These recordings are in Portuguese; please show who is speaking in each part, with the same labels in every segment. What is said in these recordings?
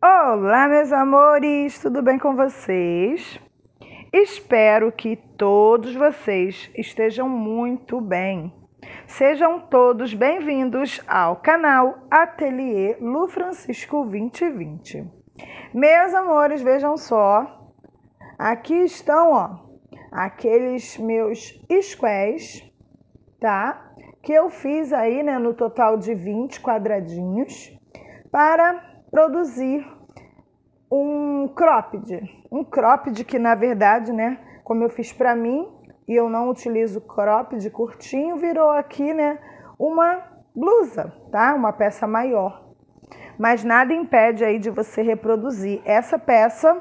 Speaker 1: Olá, meus amores, tudo bem com vocês? Espero que todos vocês estejam muito bem. Sejam todos bem-vindos ao canal Ateliê Lu Francisco 2020. Meus amores, vejam só. Aqui estão, ó, aqueles meus squares, tá? Que eu fiz aí, né, no total de 20 quadradinhos para produzir um cropped. Um cropped que, na verdade, né, como eu fiz para mim e eu não utilizo cropped curtinho, virou aqui, né, uma blusa, tá? Uma peça maior mas nada impede aí de você reproduzir essa peça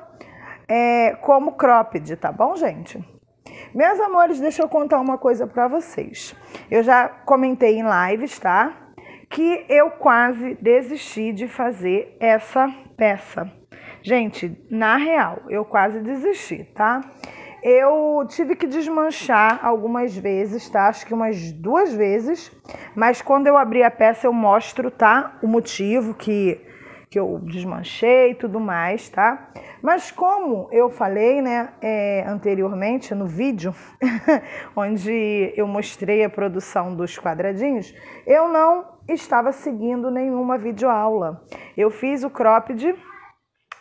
Speaker 1: é, como cropped, tá bom, gente? Meus amores, deixa eu contar uma coisa para vocês. Eu já comentei em lives, tá? Que eu quase desisti de fazer essa peça. Gente, na real, eu quase desisti, tá? eu tive que desmanchar algumas vezes, tá? Acho que umas duas vezes. Mas quando eu abrir a peça, eu mostro, tá? O motivo que, que eu desmanchei e tudo mais, tá? Mas como eu falei, né, é, anteriormente no vídeo, onde eu mostrei a produção dos quadradinhos, eu não estava seguindo nenhuma videoaula. Eu fiz o cropped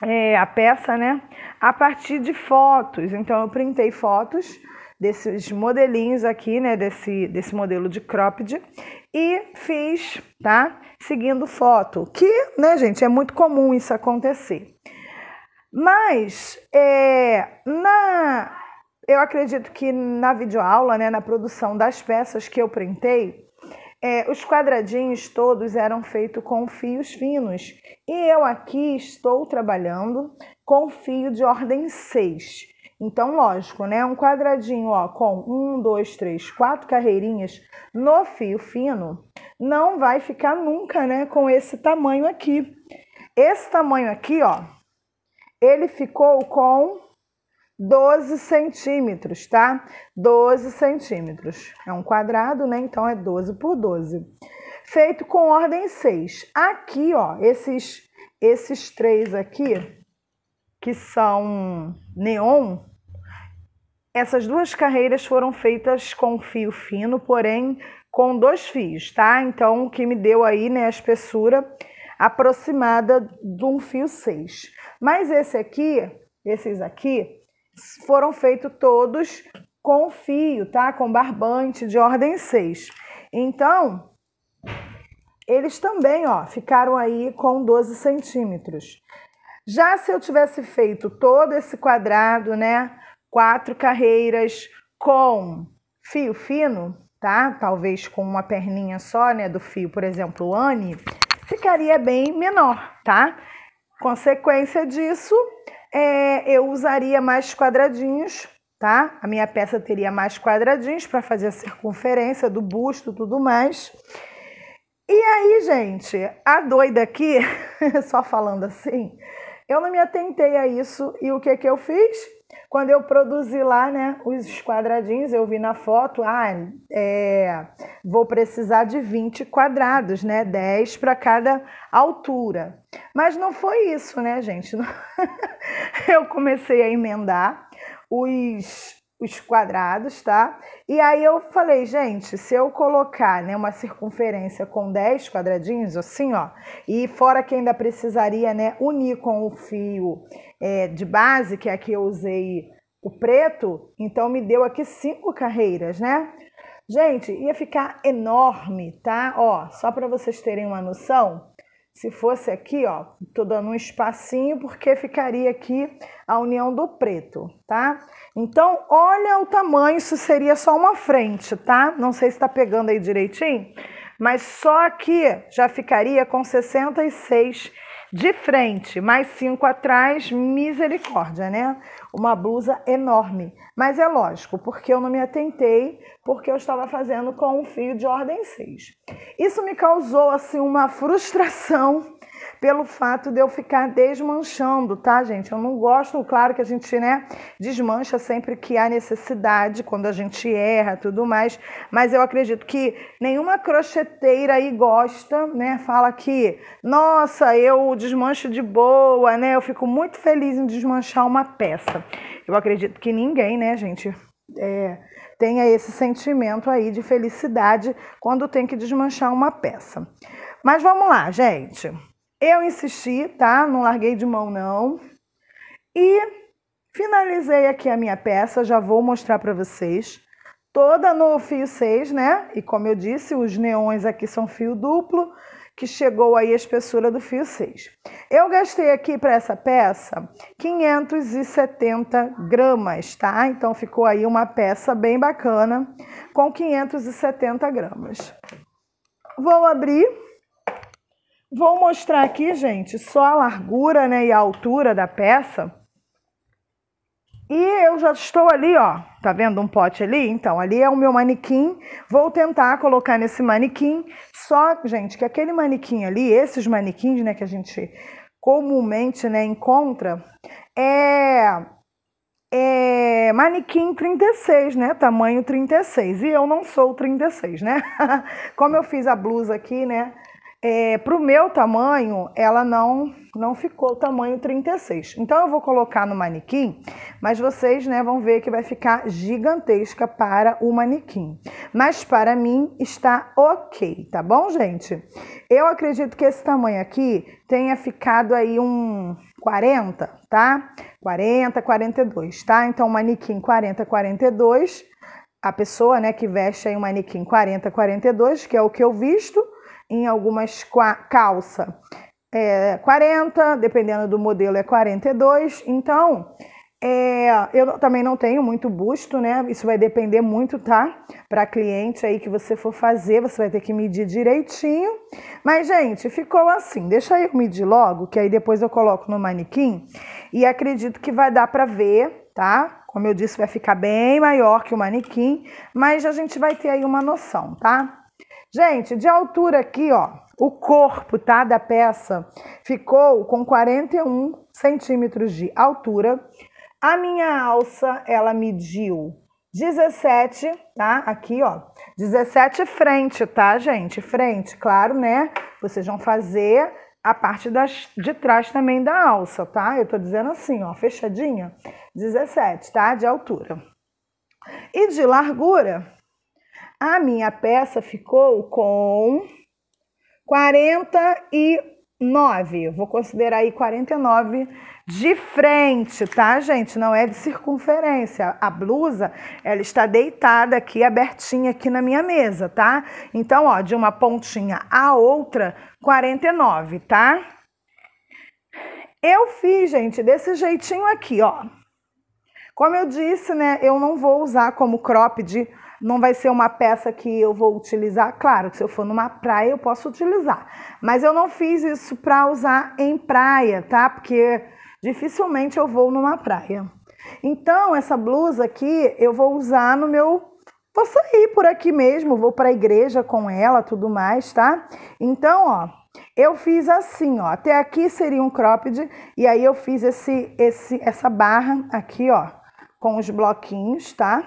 Speaker 1: é, a peça, né? A partir de fotos. Então eu printei fotos desses modelinhos aqui, né? Desse, desse modelo de cropped e fiz, tá? Seguindo foto, que, né, gente, é muito comum isso acontecer. Mas é, na, eu acredito que na videoaula, né, na produção das peças que eu printei, é, os quadradinhos todos eram feitos com fios finos e eu aqui estou trabalhando com fio de ordem 6. Então, lógico, né? Um quadradinho ó, com um, dois, três, quatro carreirinhas no fio fino não vai ficar nunca, né? Com esse tamanho aqui. Esse tamanho aqui, ó, ele ficou com 12 centímetros, tá? 12 centímetros. É um quadrado, né? Então é 12 por 12. Feito com ordem 6. Aqui, ó, esses, esses três aqui, que são neon, essas duas carreiras foram feitas com fio fino, porém com dois fios, tá? Então, o que me deu aí, né, a espessura aproximada de um fio 6. Mas esse aqui, esses aqui, foram feitos todos com fio, tá? Com barbante de ordem 6. Então, eles também, ó, ficaram aí com 12 centímetros. Já se eu tivesse feito todo esse quadrado, né? Quatro carreiras com fio fino, tá? Talvez com uma perninha só, né? Do fio, por exemplo, Anne. ficaria bem menor, tá? Consequência disso, é, eu usaria mais quadradinhos, tá? A minha peça teria mais quadradinhos para fazer a circunferência do busto tudo mais. E aí, gente, a doida aqui, só falando assim, eu não me atentei a isso e o que que eu fiz? Quando eu produzi lá, né, os quadradinhos, eu vi na foto, ah, é, vou precisar de 20 quadrados, né, 10 para cada altura. Mas não foi isso, né, gente? eu comecei a emendar os os quadrados, tá? E aí eu falei, gente, se eu colocar né, uma circunferência com 10 quadradinhos, assim, ó, e fora que ainda precisaria, né, unir com o fio é, de base, que é aqui eu usei o preto, então me deu aqui cinco carreiras, né? Gente, ia ficar enorme, tá? Ó, só para vocês terem uma noção, se fosse aqui, ó, tô dando um espacinho porque ficaria aqui a união do preto, tá? Então, olha o tamanho, isso seria só uma frente, tá? Não sei se tá pegando aí direitinho, mas só aqui já ficaria com 66 de frente, mais 5 atrás, misericórdia, né? uma blusa enorme. Mas é lógico, porque eu não me atentei, porque eu estava fazendo com um fio de ordem 6. Isso me causou assim uma frustração pelo fato de eu ficar desmanchando, tá, gente? Eu não gosto, claro que a gente, né, desmancha sempre que há necessidade, quando a gente erra, tudo mais, mas eu acredito que nenhuma crocheteira aí gosta, né? Fala que, nossa, eu desmancho de boa, né? Eu fico muito feliz em desmanchar uma peça. Eu acredito que ninguém, né, gente, é, tenha esse sentimento aí de felicidade quando tem que desmanchar uma peça. Mas vamos lá, gente. Eu insisti, tá? Não larguei de mão, não. E finalizei aqui a minha peça, já vou mostrar para vocês. Toda no fio 6, né? E como eu disse, os neões aqui são fio duplo, que chegou aí a espessura do fio 6. Eu gastei aqui para essa peça 570 gramas, tá? Então ficou aí uma peça bem bacana com 570 gramas. Vou abrir Vou mostrar aqui, gente, só a largura né, e a altura da peça. E eu já estou ali, ó, tá vendo um pote ali? Então, ali é o meu manequim. Vou tentar colocar nesse manequim. Só, gente, que aquele manequim ali, esses manequins, né, que a gente comumente, né, encontra, é é, manequim 36, né? Tamanho 36. E eu não sou 36, né? Como eu fiz a blusa aqui, né? É, para o meu tamanho, ela não, não ficou tamanho 36. Então, eu vou colocar no manequim, mas vocês né, vão ver que vai ficar gigantesca para o manequim. Mas para mim está ok, tá bom, gente? Eu acredito que esse tamanho aqui tenha ficado aí um 40, tá? 40, 42, tá? Então, manequim 40, 42 a pessoa né, que veste aí um manequim 40, 42, que é o que eu visto, em algumas calça é 40, dependendo do modelo é 42. Então, é, eu também não tenho muito busto, né? Isso vai depender muito, tá? Para cliente aí que você for fazer, você vai ter que medir direitinho. Mas, gente, ficou assim. Deixa eu medir logo, que aí depois eu coloco no manequim. E acredito que vai dar para ver, tá? Como eu disse, vai ficar bem maior que o manequim. Mas a gente vai ter aí uma noção, tá? Gente, de altura aqui, ó, o corpo, tá, da peça ficou com 41 centímetros de altura. A minha alça, ela mediu 17, tá? Aqui, ó, 17 frente, tá, gente? Frente, claro, né? Vocês vão fazer a parte das, de trás também da alça, tá? Eu tô dizendo assim, ó, fechadinha, 17, tá? De altura. E de largura, a minha peça ficou com 49. Vou considerar aí 49 de frente, tá, gente? Não é de circunferência. A blusa, ela está deitada aqui, abertinha aqui na minha mesa, tá? Então, ó, de uma pontinha a outra, 49, tá? Eu fiz, gente, desse jeitinho aqui, ó. Como eu disse, né, eu não vou usar como cropped não vai ser uma peça que eu vou utilizar. Claro que se eu for numa praia eu posso utilizar, mas eu não fiz isso para usar em praia, tá? Porque dificilmente eu vou numa praia. Então, essa blusa aqui eu vou usar no meu. Vou sair por aqui mesmo, vou para a igreja com ela, tudo mais, tá? Então, ó, eu fiz assim, ó, até aqui seria um cropped, e aí eu fiz esse, esse, essa barra aqui, ó, com os bloquinhos, tá?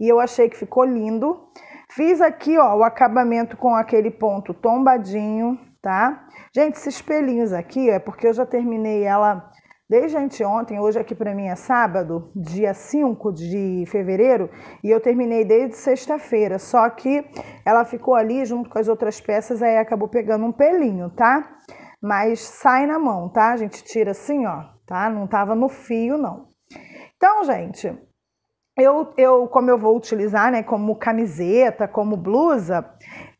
Speaker 1: E eu achei que ficou lindo. Fiz aqui, ó, o acabamento com aquele ponto tombadinho, tá? Gente, esses pelinhos aqui é porque eu já terminei ela desde anteontem, hoje aqui para mim é sábado, dia 5 de fevereiro, e eu terminei desde sexta-feira, só que ela ficou ali junto com as outras peças, aí acabou pegando um pelinho, tá? Mas sai na mão, tá? A gente tira assim, ó, tá? Não tava no fio, não. Então, gente, eu, eu, como eu vou utilizar, né, como camiseta, como blusa,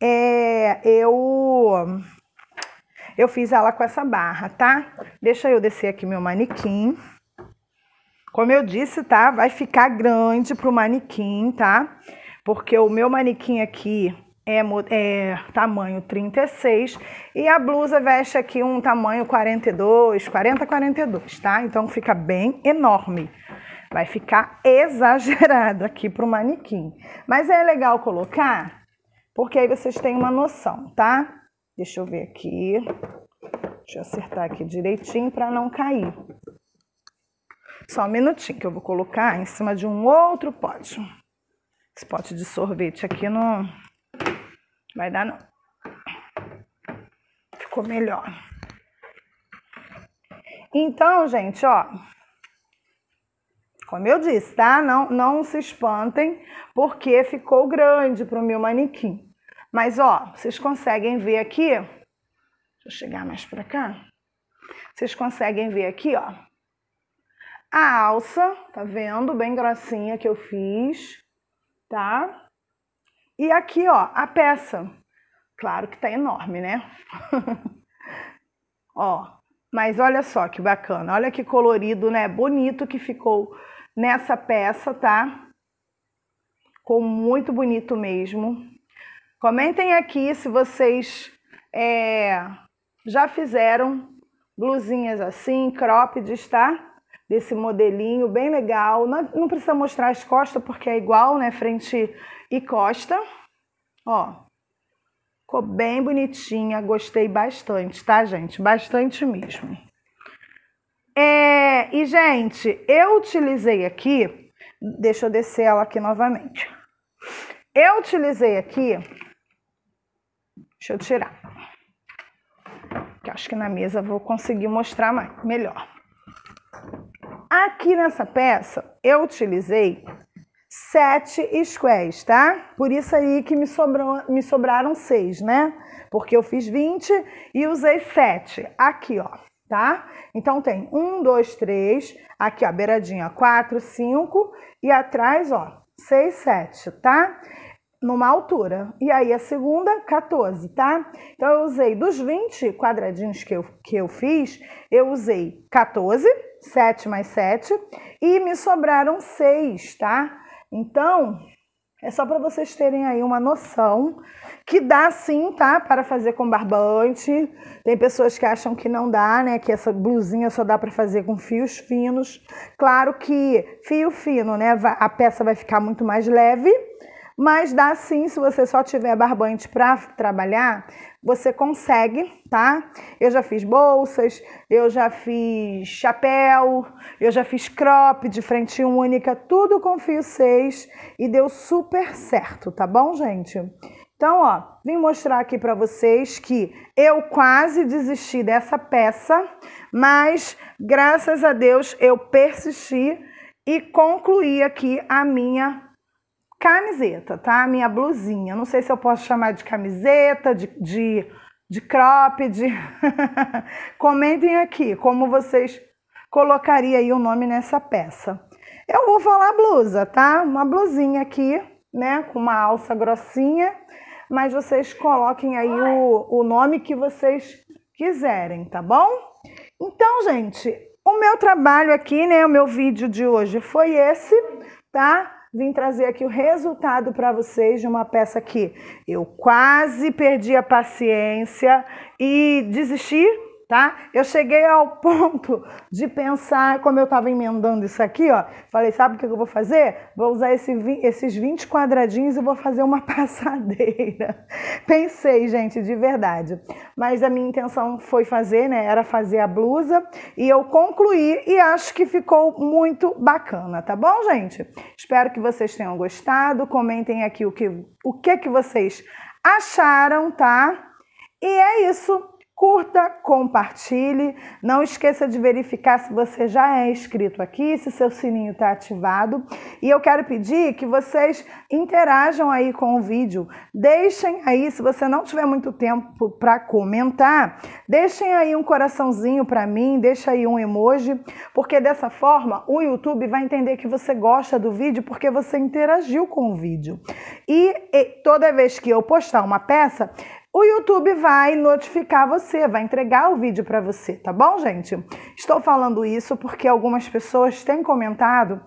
Speaker 1: é, eu eu fiz ela com essa barra, tá? Deixa eu descer aqui meu manequim. Como eu disse, tá? Vai ficar grande pro manequim, tá? Porque o meu manequim aqui é, é tamanho 36 e a blusa veste aqui um tamanho 42, 40, 42, tá? Então fica bem enorme. Vai ficar exagerado aqui pro manequim. Mas é legal colocar, porque aí vocês têm uma noção, tá? Deixa eu ver aqui. Deixa eu acertar aqui direitinho para não cair. Só um minutinho que eu vou colocar em cima de um outro pote. Esse pote de sorvete aqui não vai dar não. Ficou melhor. Então, gente, ó, como eu disse, tá? Não, não se espantem porque ficou grande para o meu manequim. Mas, ó, vocês conseguem ver aqui? Deixa eu chegar mais para cá. Vocês conseguem ver aqui, ó. A alça, tá vendo? Bem grossinha que eu fiz, tá? E aqui, ó, a peça. Claro que tá enorme, né? ó, mas olha só que bacana, olha que colorido, né? Bonito que ficou nessa peça, tá? Ficou muito bonito mesmo. Comentem aqui se vocês é, já fizeram blusinhas assim, cropped, tá? Desse modelinho bem legal. Não, não precisa mostrar as costas porque é igual, né? Frente e costa. Ó, ficou bem bonitinha. Gostei bastante, tá, gente? Bastante mesmo. E, gente, eu utilizei aqui, deixa eu descer ela aqui novamente. Eu utilizei aqui, deixa eu tirar, que acho que na mesa vou conseguir mostrar mais, melhor. Aqui nessa peça, eu utilizei sete squares, tá? Por isso aí que me, sobrou, me sobraram seis, né? Porque eu fiz 20 e usei sete. Aqui, ó tá? Então tem um, dois, três, aqui ó, beiradinha, quatro, cinco e atrás, ó, seis, sete, tá? Numa altura. E aí a segunda, 14, tá? Então eu usei dos 20 quadradinhos que eu, que eu fiz, eu usei 14, 7 mais 7, e me sobraram 6, tá? Então, é só para vocês terem aí uma noção que dá sim, tá? Para fazer com barbante. Tem pessoas que acham que não dá, né? Que essa blusinha só dá para fazer com fios finos. Claro que fio fino, né? A peça vai ficar muito mais leve mas dá sim, se você só tiver barbante para trabalhar, você consegue, tá? Eu já fiz bolsas, eu já fiz chapéu, eu já fiz crop de frente única, tudo com fio 6 e deu super certo, tá bom, gente? Então, ó, vim mostrar aqui para vocês que eu quase desisti dessa peça, mas graças a Deus eu persisti e concluí aqui a minha camiseta, tá? Minha blusinha. Não sei se eu posso chamar de camiseta, de, de, de crop, de. Comentem aqui como vocês colocariam aí o nome nessa peça. Eu vou falar blusa, tá? Uma blusinha aqui, né? Com uma alça grossinha. Mas vocês coloquem aí o, o nome que vocês quiserem, tá bom? Então, gente, o meu trabalho aqui, né? O meu vídeo de hoje foi esse, tá? vim trazer aqui o resultado para vocês de uma peça que eu quase perdi a paciência e desisti tá? Eu cheguei ao ponto de pensar, como eu estava emendando isso aqui, ó, falei, sabe o que eu vou fazer? Vou usar esse, esses 20 quadradinhos e vou fazer uma passadeira. Pensei, gente, de verdade. Mas a minha intenção foi fazer, né, era fazer a blusa e eu concluí e acho que ficou muito bacana, tá bom, gente? Espero que vocês tenham gostado, comentem aqui o que, o que, que vocês acharam, tá? E é isso curta, compartilhe. Não esqueça de verificar se você já é inscrito aqui, se seu sininho está ativado. E eu quero pedir que vocês interajam aí com o vídeo. Deixem aí, se você não tiver muito tempo para comentar, deixem aí um coraçãozinho para mim, deixa aí um emoji, porque dessa forma o YouTube vai entender que você gosta do vídeo porque você interagiu com o vídeo. E, e toda vez que eu postar uma peça, o YouTube vai notificar você, vai entregar o vídeo para você, tá bom, gente? Estou falando isso porque algumas pessoas têm comentado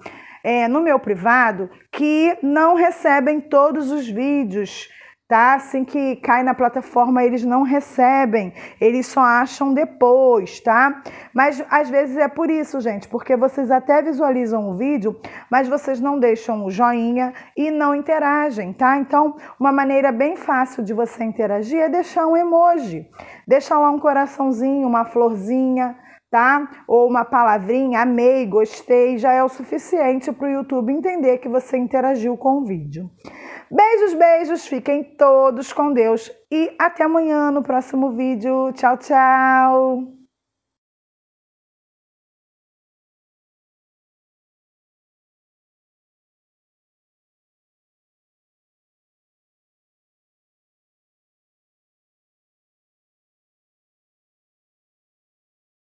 Speaker 1: é, no meu privado que não recebem todos os vídeos tá? Assim que cai na plataforma, eles não recebem, eles só acham depois, tá? Mas às vezes é por isso, gente, porque vocês até visualizam o vídeo, mas vocês não deixam o joinha e não interagem, tá? Então, uma maneira bem fácil de você interagir é deixar um emoji. Deixa lá um coraçãozinho, uma florzinha, tá? Ou uma palavrinha, amei, gostei, já é o suficiente para o YouTube entender que você interagiu com o vídeo. Beijos, beijos, fiquem todos com Deus e até amanhã no próximo vídeo. Tchau, tchau!